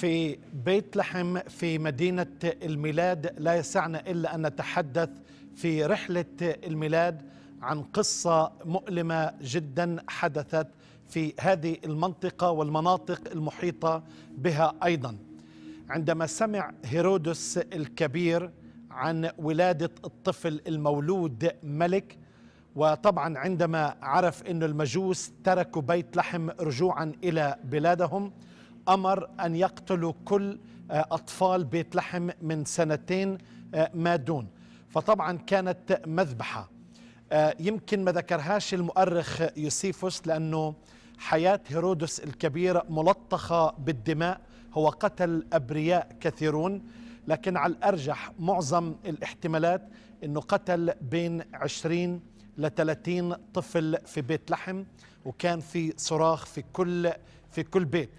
في بيت لحم في مدينة الميلاد لا يسعنا إلا أن نتحدث في رحلة الميلاد عن قصة مؤلمة جدا حدثت في هذه المنطقة والمناطق المحيطة بها أيضا عندما سمع هيرودس الكبير عن ولادة الطفل المولود ملك وطبعا عندما عرف أن المجوس تركوا بيت لحم رجوعا إلى بلادهم أمر أن يقتلوا كل آه، أطفال بيت لحم من سنتين آه، ما دون فطبعا كانت مذبحة آه، يمكن ما ذكرهاش المؤرخ يوسيفوس لأنه حياة هيرودس الكبير ملطخة بالدماء هو قتل أبرياء كثيرون لكن على الأرجح معظم الاحتمالات أنه قتل بين 20 ل 30 طفل في بيت لحم وكان في صراخ في كل في كل بيت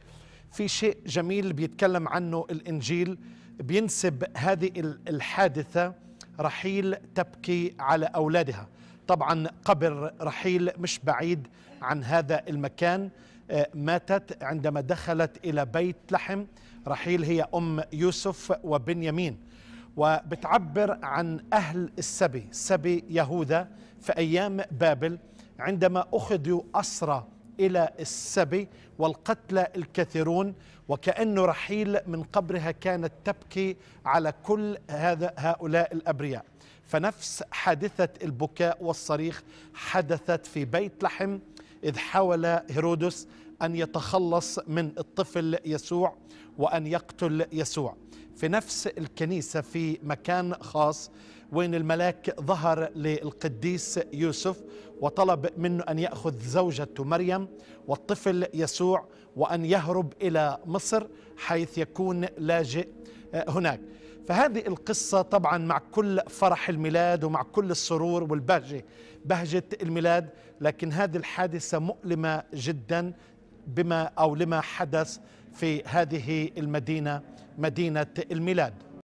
في شيء جميل بيتكلم عنه الإنجيل بينسب هذه الحادثة رحيل تبكي على أولادها طبعا قبر رحيل مش بعيد عن هذا المكان آه، ماتت عندما دخلت إلى بيت لحم رحيل هي أم يوسف وبنيامين وبتعبر عن أهل السبي سبي يهوذا في أيام بابل عندما أخذوا أسرى إلى السبي والقتلى الكثيرون وكأن رحيل من قبرها كانت تبكي على كل هذا هؤلاء الأبرياء فنفس حادثة البكاء والصريخ حدثت في بيت لحم إذ حاول هيرودس ان يتخلص من الطفل يسوع وان يقتل يسوع في نفس الكنيسه في مكان خاص وين الملاك ظهر للقديس يوسف وطلب منه ان ياخذ زوجته مريم والطفل يسوع وان يهرب الى مصر حيث يكون لاجئ آه، هناك فهذه القصة طبعا مع كل فرح الميلاد ومع كل السرور والبهجة بهجة الميلاد لكن هذه الحادثة مؤلمة جدا بما أو لما حدث في هذه المدينة مدينة الميلاد